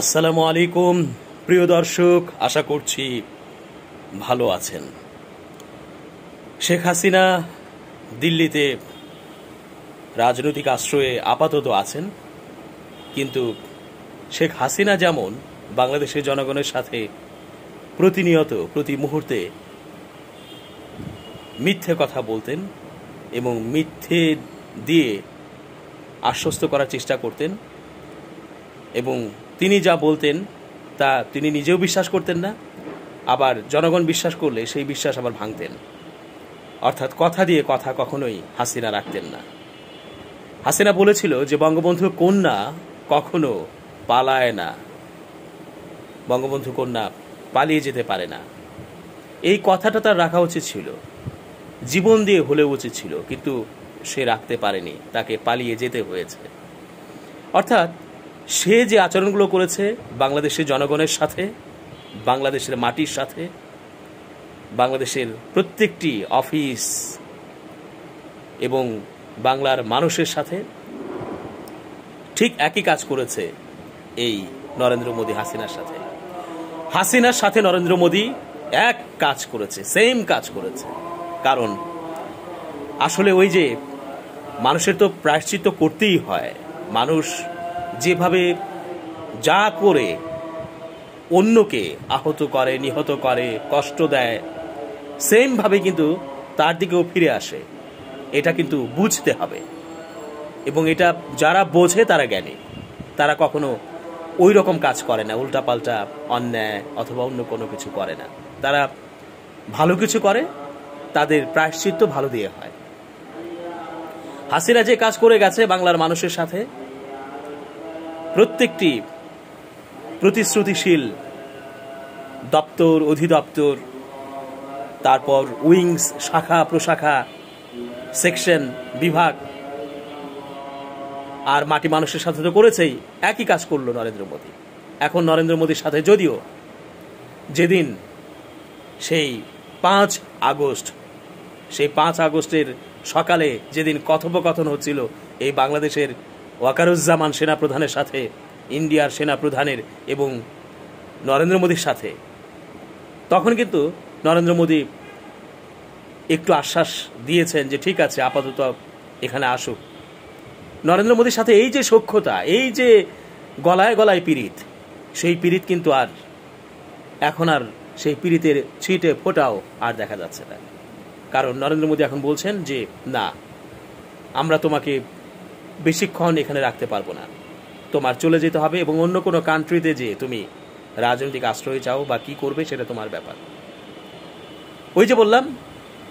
আসসালামু আলাইকুম প্রিয় দর্শক আশা করছি ভালো আছেন শেখ হাসিনা দিল্লিতে রাজনৈতিক আশ্রয়ে আপাতত আছেন কিন্তু শেখ হাসিনা যেমন বাংলাদেশের জনগণের সাথে প্রতিনিয়ত প্রতি মুহূর্তে মিথ্যে কথা বলতেন এবং মিথ্যে দিয়ে আশ্বস্ত করার চেষ্টা করতেন এবং তিনি যা বলতেন তা তিনি নিজেও বিশ্বাস করতেন না আবার জনগণ বিশ্বাস করলে সেই বিশ্বাস আবার ভাঙতেন অর্থাৎ কথা দিয়ে কথা কখনোই হাসিনা রাখতেন না হাসিনা বলেছিল যে বঙ্গবন্ধুর কন্যা কখনো পালায় না বঙ্গবন্ধু কন্যা পালিয়ে যেতে পারে না এই কথাটা তার রাখা উচিত ছিল জীবন দিয়ে হলেও উচিত ছিল কিন্তু সে রাখতে পারেনি তাকে পালিয়ে যেতে হয়েছে অর্থাৎ সে যে আচরণগুলো করেছে বাংলাদেশের জনগণের সাথে বাংলাদেশের মাটির সাথে বাংলাদেশের প্রত্যেকটি অফিস এবং বাংলার মানুষের সাথে ঠিক একই কাজ করেছে এই নরেন্দ্র মোদী হাসিনার সাথে হাসিনার সাথে নরেন্দ্র মোদী এক কাজ করেছে সেম কাজ করেছে কারণ আসলে ওই যে মানুষের তো প্রায়শ্চিত্ত করতেই হয় মানুষ যেভাবে যা করে অন্যকে আহত করে নিহত করে কষ্ট দেয় সেমভাবে কিন্তু তার দিকেও ফিরে আসে এটা কিন্তু বুঝতে হবে এবং এটা যারা বোঝে তারা জ্ঞানী তারা কখনো ওই রকম কাজ করে না উল্টাপাল্টা অন্যায় অথবা অন্য কোনো কিছু করে না তারা ভালো কিছু করে তাদের প্রায়শ্চিত্ত ভালো দিয়ে হয় হাসিরা যে কাজ করে গেছে বাংলার মানুষের সাথে প্রত্যেকটি প্রতিশ্রুতিশীল দপ্তর অধিদপ্তর তারপর উইংস শাখা প্রশাখা সেকশন বিভাগ আর মাটি মানুষের সাথে তো করেছেই একই কাজ করলো নরেন্দ্র মোদী এখন নরেন্দ্র মোদীর সাথে যদিও যেদিন সেই পাঁচ আগস্ট সেই পাঁচ আগস্টের সকালে যেদিন কথোপকথন হচ্ছিল এই বাংলাদেশের ওয়াকারুজ্জামান সেনাপ্রধানের সাথে ইন্ডিয়ার সেনাপ্রধানের এবং নরেন্দ্র মোদীর সাথে তখন কিন্তু নরেন্দ্র মোদী একটু আশ্বাস দিয়েছেন যে ঠিক আছে আপাতত এখানে আসুক নরেন্দ্র মোদীর সাথে এই যে সক্ষতা এই যে গলায় গলায় পীড়িত সেই পীড়িত কিন্তু আর এখন আর সেই পীড়িতের ছিটে ফোটাও আর দেখা যাচ্ছে না কারণ নরেন্দ্র মোদী এখন বলছেন যে না আমরা তোমাকে বেশিক্ষণ এখানে রাখতে পারবো না তোমার চলে যেতে হবে এবং অন্য কোনো কান্ট্রিতে যেয়ে তুমি রাজনৈতিক আশ্রয় চাও বা কি করবে সেটা তোমার ব্যাপার ওই যে বললাম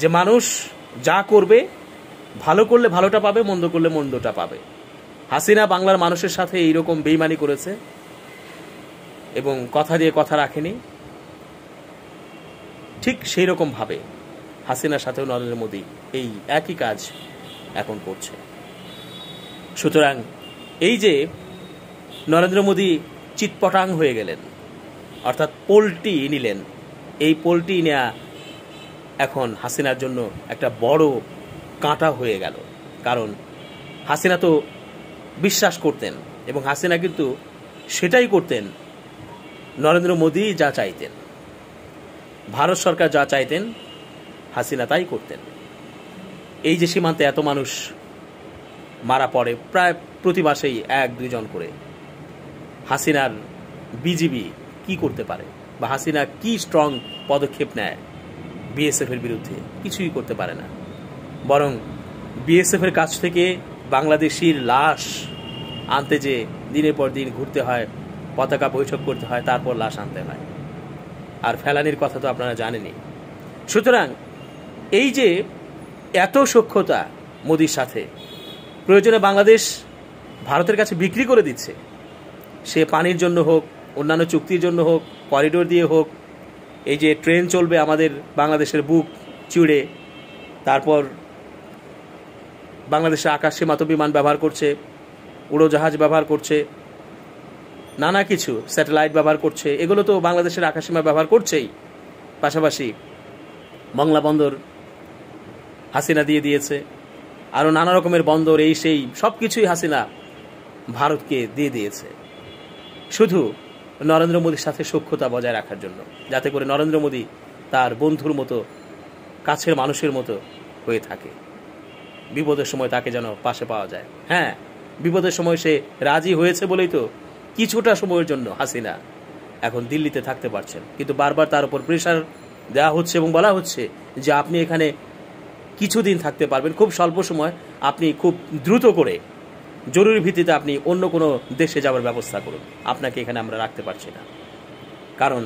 যে মানুষ যা করবে ভালো করলে ভালোটা পাবে মন্দ করলে মন্দটা পাবে হাসিনা বাংলার মানুষের সাথে এইরকম বেইমানি করেছে এবং কথা দিয়ে কথা রাখেনি ঠিক সেই রকমভাবে হাসিনার সাথেও নরেন্দ্র মোদী এই একই কাজ এখন করছে সুতরাং এই যে নরেন্দ্র মোদী চিৎপটাং হয়ে গেলেন অর্থাৎ পোলটি নিলেন এই পোলটি নেয়া এখন হাসিনার জন্য একটা বড় কাঁটা হয়ে গেল কারণ হাসিনা তো বিশ্বাস করতেন এবং হাসিনা কিন্তু সেটাই করতেন নরেন্দ্র মোদী যা চাইতেন ভারত সরকার যা চাইতেন হাসিনা তাই করতেন এই যে সীমান্তে এত মানুষ মারা পড়ে প্রায় প্রতি মাসেই এক দুজন করে হাসিনার বিজিবি কি করতে পারে বা হাসিনা কি স্ট্রং পদক্ষেপ নেয় বিএসএফের বিরুদ্ধে কিছুই করতে পারে না বরং বিএসএফের কাছ থেকে বাংলাদেশির লাশ আনতে যে দিনের পর দিন ঘুরতে হয় পতাকা বৈঠক করতে হয় তারপর লাশ আনতে হয় আর ফেলানির কথা তো আপনারা জানেনি সুতরাং এই যে এত সক্ষতা মোদির সাথে প্রয়োজনে বাংলাদেশ ভারতের কাছে বিক্রি করে দিচ্ছে সে পানির জন্য হোক অন্যান্য চুক্তির জন্য হোক করিডোর দিয়ে হোক এই যে ট্রেন চলবে আমাদের বাংলাদেশের বুক চিড়ে তারপর বাংলাদেশে আকাশ সীমাত বিমান ব্যবহার করছে উড়োজাহাজ ব্যবহার করছে নানা কিছু স্যাটেলাইট ব্যবহার করছে এগুলো তো বাংলাদেশের আকাশসীমা ব্যবহার করছেই পাশাপাশি বাংলা বন্দর হাসিনা দিয়ে দিয়েছে আরও নানা রকমের বন্দর এই সেই সব কিছুই হাসিনা ভারতকে দিয়ে দিয়েছে শুধু নরেন্দ্র মোদীর সাথে সক্ষতা বজায় রাখার জন্য যাতে করে নরেন্দ্র মোদী তার বন্ধুর মতো কাছের মানুষের মতো হয়ে থাকে বিপদের সময় তাকে যেন পাশে পাওয়া যায় হ্যাঁ বিপদের সময় সে রাজি হয়েছে বলেই তো কিছুটা সময়ের জন্য হাসিনা এখন দিল্লিতে থাকতে পারছেন কিন্তু বারবার তার উপর প্রেশার দেওয়া হচ্ছে এবং বলা হচ্ছে যে আপনি এখানে কিছুদিন থাকতে পারবেন খুব স্বল্প সময় আপনি খুব দ্রুত করে জরুরি ভিত্তিতে আপনি অন্য কোনো দেশে যাওয়ার ব্যবস্থা করুন আপনাকে এখানে আমরা রাখতে পারছি না কারণ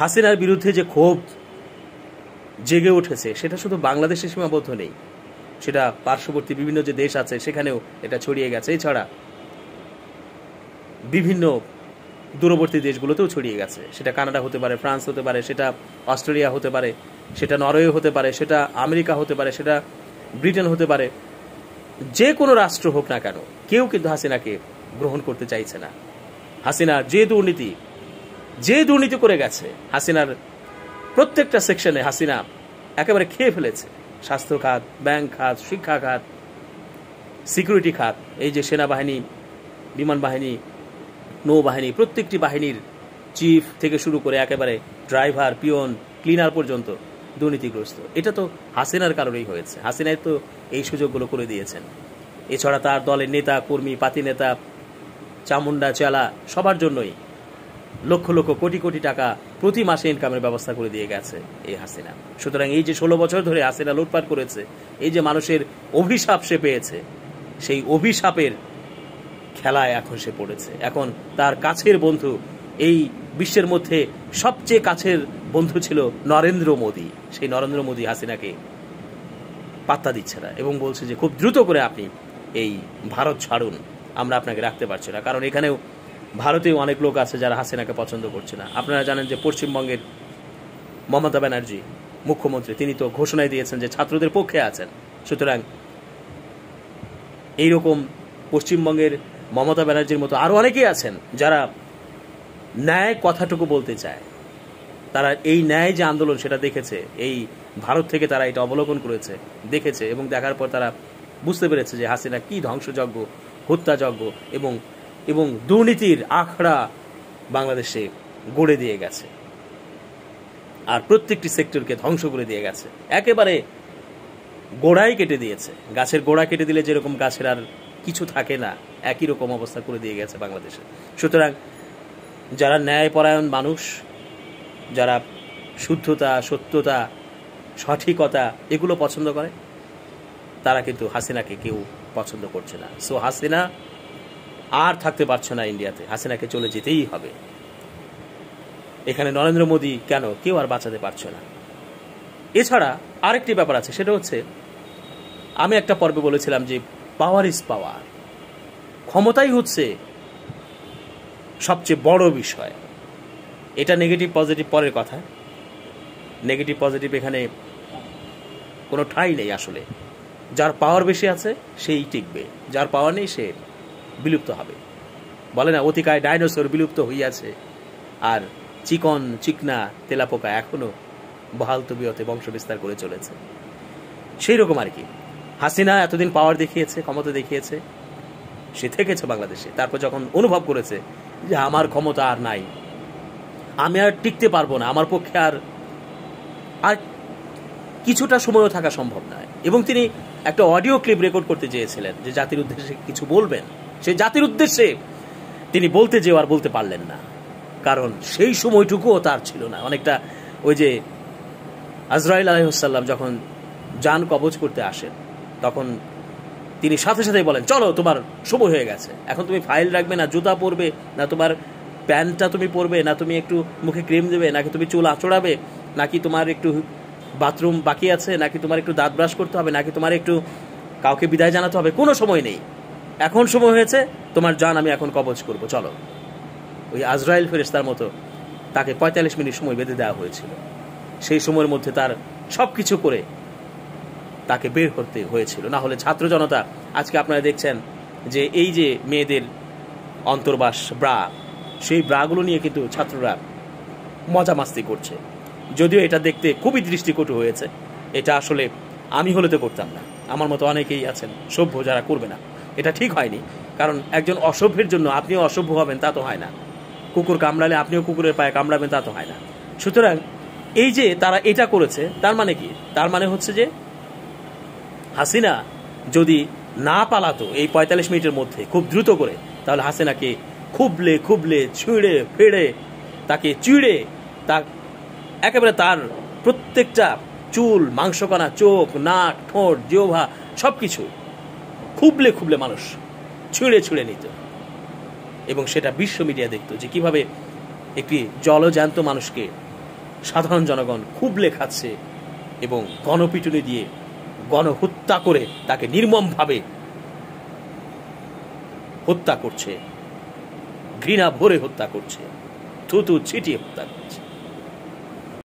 হাসিনার বিরুদ্ধে যে ক্ষোভ জেগে উঠেছে সেটা শুধু বাংলাদেশে সীমাবদ্ধ নেই সেটা পার্শ্ববর্তী বিভিন্ন যে দেশ আছে সেখানেও এটা ছড়িয়ে গেছে এছাড়া বিভিন্ন দূরবর্তী দেশগুলোতেও ছড়িয়ে গেছে সেটা কানাডা হতে পারে ফ্রান্স হতে পারে সেটা অস্ট্রেলিয়া হতে পারে সেটা নরওয়ে হতে পারে সেটা আমেরিকা হতে পারে সেটা ব্রিটেন হতে পারে যে কোনো রাষ্ট্র হোক না কেন কেউ কিন্তু হাসিনাকে গ্রহণ করতে চাইছে না হাসিনা যে দুর্নীতি যে দুর্নীতি করে গেছে হাসিনার প্রত্যেকটা সেকশনে হাসিনা একেবারে খেয়ে ফেলেছে স্বাস্থ্য খাত ব্যাংক খাত শিক্ষা খাত সিকিউরিটি খাত এই যে সেনাবাহিনী বিমান বাহিনী নৌবাহিনী প্রত্যেকটি বাহিনীর চিফ থেকে শুরু করে একেবারে ড্রাইভার পিয়ন ক্লিনার পর্যন্ত দুর্নীতিগ্রস্ত এটা তো হাসিনার কারণেই হয়েছে হাসিনাই তো এই সুযোগগুলো করে দিয়েছেন এছাড়া তার দলের নেতা কর্মী পাতি নেতা চামুন্ডা চেলা সবার জন্যই লক্ষ লক্ষ কোটি কোটি টাকা প্রতি মাসে ইনকামের ব্যবস্থা করে দিয়ে গেছে এই হাসিনা সুতরাং এই যে ষোলো বছর ধরে হাসিনা লুটপাট করেছে এই যে মানুষের অভিশাপ সে পেয়েছে সেই অভিশাপের খেলায় এখন সে পড়েছে এখন তার কাছের বন্ধু এই বিশ্বের মধ্যে সবচেয়ে কাছের বন্ধু ছিল নরেন্দ্র মোদী সেই নরেন্দ্র মোদী হাসিনাকে পাত্তা দিচ্ছে না এবং বলছে যে খুব দ্রুত করে আপনি এই ভারত ছাড়ুন আমরা আপনাকে রাখতে পারছি না কারণ এখানেও ভারতেও অনেক লোক আছে যারা হাসিনাকে পছন্দ করছে না আপনারা জানেন যে পশ্চিমবঙ্গের মমতা ব্যানার্জি মুখ্যমন্ত্রী তিনি তো ঘোষণায় দিয়েছেন যে ছাত্রদের পক্ষে আছেন সুতরাং এইরকম পশ্চিমবঙ্গের মমতা ব্যানার্জির মতো আরও অনেকেই আছেন যারা ন্যায় কথাটুকু বলতে চায় তারা এই ন্যায় যে আন্দোলন সেটা দেখেছে এই ভারত থেকে তারা এটা অবলোকন করেছে দেখেছে এবং দেখার পর তারা বুঝতে পেরেছে যে হাসিনা কী ধ্বংসযজ্ঞ হত্যাযজ্ঞ এবং এবং দুর্নীতির আখড়া বাংলাদেশে গড়ে দিয়ে গেছে আর প্রত্যেকটি সেক্টরকে ধ্বংস করে দিয়ে গেছে একেবারে গোড়াই কেটে দিয়েছে গাছের গোড়া কেটে দিলে যেরকম গাছের আর কিছু থাকে না একই রকম অবস্থা করে দিয়ে গেছে বাংলাদেশে সুতরাং যারা ন্যায়পরায়ণ মানুষ যারা শুদ্ধতা সত্যতা সঠিকতা এগুলো পছন্দ করে তারা কিন্তু হাসিনাকে কেউ পছন্দ করছে না সো হাসিনা আর থাকতে পারছে না ইন্ডিয়াতে হাসিনাকে চলে যেতেই হবে এখানে নরেন্দ্র মোদী কেন কেউ আর বাঁচাতে পারছে না এছাড়া আরেকটি ব্যাপার আছে সেটা হচ্ছে আমি একটা পর্বে বলেছিলাম যে পাওয়ার ইজ পাওয়ার ক্ষমতাই হচ্ছে সবচেয়ে বড় বিষয় এটা নেগেটিভ পজিটিভ পরের কথা নেগেটিভ পজিটিভ এখানে কোনো ঠাঁই নেই আসলে যার পাওয়ার বেশি আছে সেই টিকবে যার পাওয়ার নেই সে বিলুপ্ত হবে বলে না অতিকায় ডাইনোসর বিলুপ্ত হইয়াছে আর চিকন চিকনা তেলাপোকা এখনও বহাল তবিয়তে বংশ বিস্তার করে চলেছে সেই রকম আর কি হাসিনা এতদিন পাওয়ার দেখিয়েছে ক্ষমতা দেখিয়েছে সে থেকেছে বাংলাদেশে তারপর যখন অনুভব করেছে যে আমার ক্ষমতা আর নাই আমি আর টিকতে পারবো না আমার পক্ষে আর আর কিছুটা সময়ও থাকা সম্ভব নয় এবং তিনি একটা অডিও ক্লিপ রেকর্ড করতে চেয়েছিলেন যে জাতির উদ্দেশ্যে কিছু বলবেন সে জাতির উদ্দেশ্যে তিনি বলতে যেও আর বলতে পারলেন না কারণ সেই সময়টুকুও তার ছিল না অনেকটা ওই যে আজরাইল আলহ্লাম যখন যান কবজ করতে আসেন তখন তিনি সাথে সাথে বলেন চলো তোমার সময় হয়ে গেছে এখন তুমি ফাইল রাখবে না জুতা পরবে না তোমার প্যান্টটা তুমি পরবে না তুমি একটু মুখে ক্রিম দেবে নাকি তুমি চুল আচড়াবে নাকি তোমার একটু বাথরুম বাকি আছে নাকি তোমার একটু দাঁত ব্রাশ করতে হবে নাকি তোমার একটু কাউকে বিদায় জানাতে হবে কোনো সময় নেই এখন সময় হয়েছে তোমার জান আমি এখন কবজ করব চলো ওই আজরাইল ফেরেস্তার মতো তাকে পঁয়তাল্লিশ মিনিট সময় বেঁধে দেওয়া হয়েছিল সেই সময়ের মধ্যে তার সব কিছু করে তাকে বের করতে হয়েছিল না হলে ছাত্র জনতা আজকে আপনারা দেখছেন যে এই যে মেয়েদের অন্তর্বাস ব্রা সেই ব্রাগুলো নিয়ে কিন্তু ছাত্ররা মজা মাস্তি করছে যদিও এটা দেখতে খুবই দৃষ্টিকটু হয়েছে এটা আসলে আমি হলে তো করতাম না আমার মতো অনেকেই আছেন সভ্য যারা করবে না এটা ঠিক হয়নি কারণ একজন অসভ্যের জন্য আপনিও অসভ্য হবেন তা তো হয় না কুকুর কামড়ালে আপনিও কুকুরের পায়ে কামড়াবেন তা তো হয় না সুতরাং এই যে তারা এটা করেছে তার মানে কি তার মানে হচ্ছে যে হাসিনা যদি না পালাতো এই পঁয়তাল্লিশ মিনিটের মধ্যে খুব দ্রুত করে তাহলে হাসিনাকে খুবলে খুবলে ছুঁড়ে ফেড়ে তাকে চিড়ে তা একেবারে তার প্রত্যেকটা চুল মাংসকণা চোখ নাক ঠোঁট জোভা সব কিছু খুবলে খুবলে মানুষ ছুঁড়ে ছুঁড়ে নিত এবং সেটা বিশ্ব মিডিয়া দেখত যে কিভাবে একটি জলজ্যান্ত মানুষকে সাধারণ জনগণ খুবলে খাচ্ছে এবং গণপিটুনি দিয়ে গণহত্যা করে তাকে নির্মমভাবে হত্যা করছে ঘৃণা ভরে হত্যা করছে থুতু ছিটিয়ে হত্যা করছে